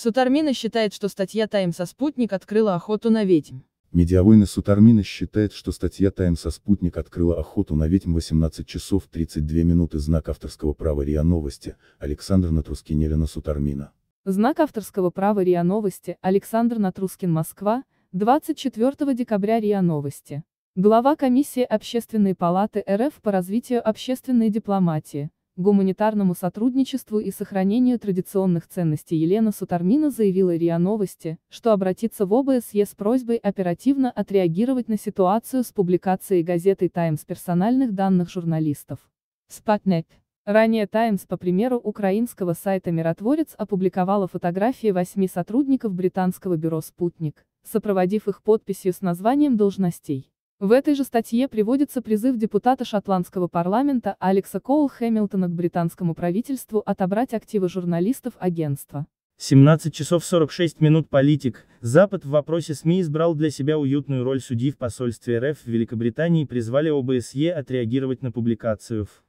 Сутармина считает, что статья «Тайм» со «Спутник» открыла охоту на ведьм. Медиавойны Сутармина считает, что статья «Тайм» со «Спутник» открыла охоту на ведьм 18 часов 32 минуты знак авторского права РИА Новости, Александр Натрускинелина Сутармина. Знак авторского права РИА Новости, Александр Натрускин Москва, 24 декабря РИА Новости. Глава Комиссии Общественной палаты РФ по развитию общественной дипломатии, гуманитарному сотрудничеству и сохранению традиционных ценностей Елена Сутармина заявила РИА Новости, что обратится в ОБСЕ с просьбой оперативно отреагировать на ситуацию с публикацией газеты «Таймс» персональных данных журналистов. Спатнет. Ранее «Таймс» по примеру украинского сайта «Миротворец» опубликовала фотографии восьми сотрудников британского бюро «Спутник», сопроводив их подписью с названием должностей. В этой же статье приводится призыв депутата шотландского парламента Алекса Коул Хэмилтона к британскому правительству отобрать активы журналистов агентства. 17 часов 46 минут политик. Запад в вопросе СМИ избрал для себя уютную роль судьи в посольстве РФ в Великобритании и призвали ОБСЕ отреагировать на публикацию в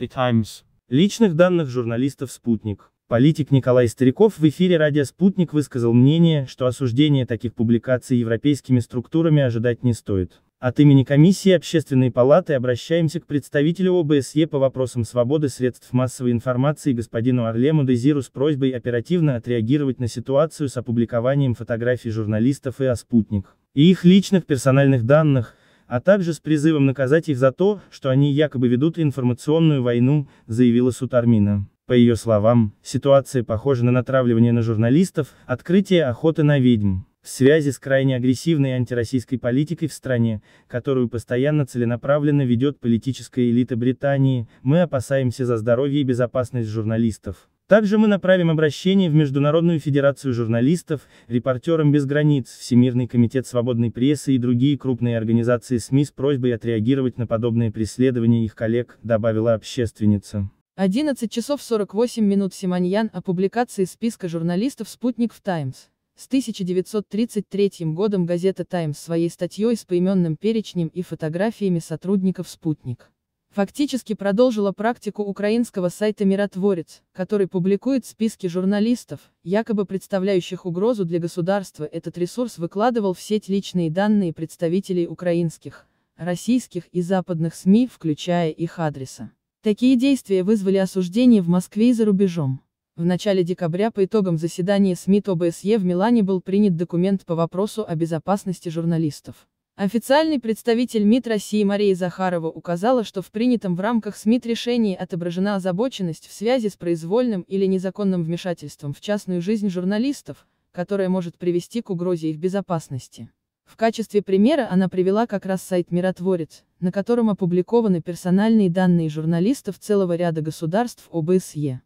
The Times. Личных данных журналистов «Спутник». Политик Николай Стариков в эфире «Радио Спутник» высказал мнение, что осуждение таких публикаций европейскими структурами ожидать не стоит. От имени Комиссии Общественной палаты обращаемся к представителю ОБСЕ по вопросам свободы средств массовой информации господину Арлему Дезиру с просьбой оперативно отреагировать на ситуацию с опубликованием фотографий журналистов и «Спутник» и их личных персональных данных, а также с призывом наказать их за то, что они якобы ведут информационную войну, заявила Сутармина. По ее словам, ситуация похожа на натравливание на журналистов, открытие охоты на ведьм в связи с крайне агрессивной антироссийской политикой в стране, которую постоянно целенаправленно ведет политическая элита Британии, мы опасаемся за здоровье и безопасность журналистов. Также мы направим обращение в Международную Федерацию журналистов, репортерам без границ, Всемирный комитет свободной прессы и другие крупные организации СМИ с просьбой отреагировать на подобные преследования их коллег, добавила общественница. 11 часов 48 минут Симоньян о публикации списка журналистов «Спутник в Таймс». С 1933 годом газета «Таймс» своей статьей с поименным перечнем и фотографиями сотрудников «Спутник» фактически продолжила практику украинского сайта «Миротворец», который публикует списки журналистов, якобы представляющих угрозу для государства. Этот ресурс выкладывал в сеть личные данные представителей украинских, российских и западных СМИ, включая их адреса. Такие действия вызвали осуждение в Москве и за рубежом. В начале декабря по итогам заседания СМИТ ОБСЕ в Милане был принят документ по вопросу о безопасности журналистов. Официальный представитель МИД России Мария Захарова указала, что в принятом в рамках СМИТ решении отображена озабоченность в связи с произвольным или незаконным вмешательством в частную жизнь журналистов, которая может привести к угрозе их безопасности. В качестве примера она привела как раз сайт «Миротворец», на котором опубликованы персональные данные журналистов целого ряда государств ОБСЕ.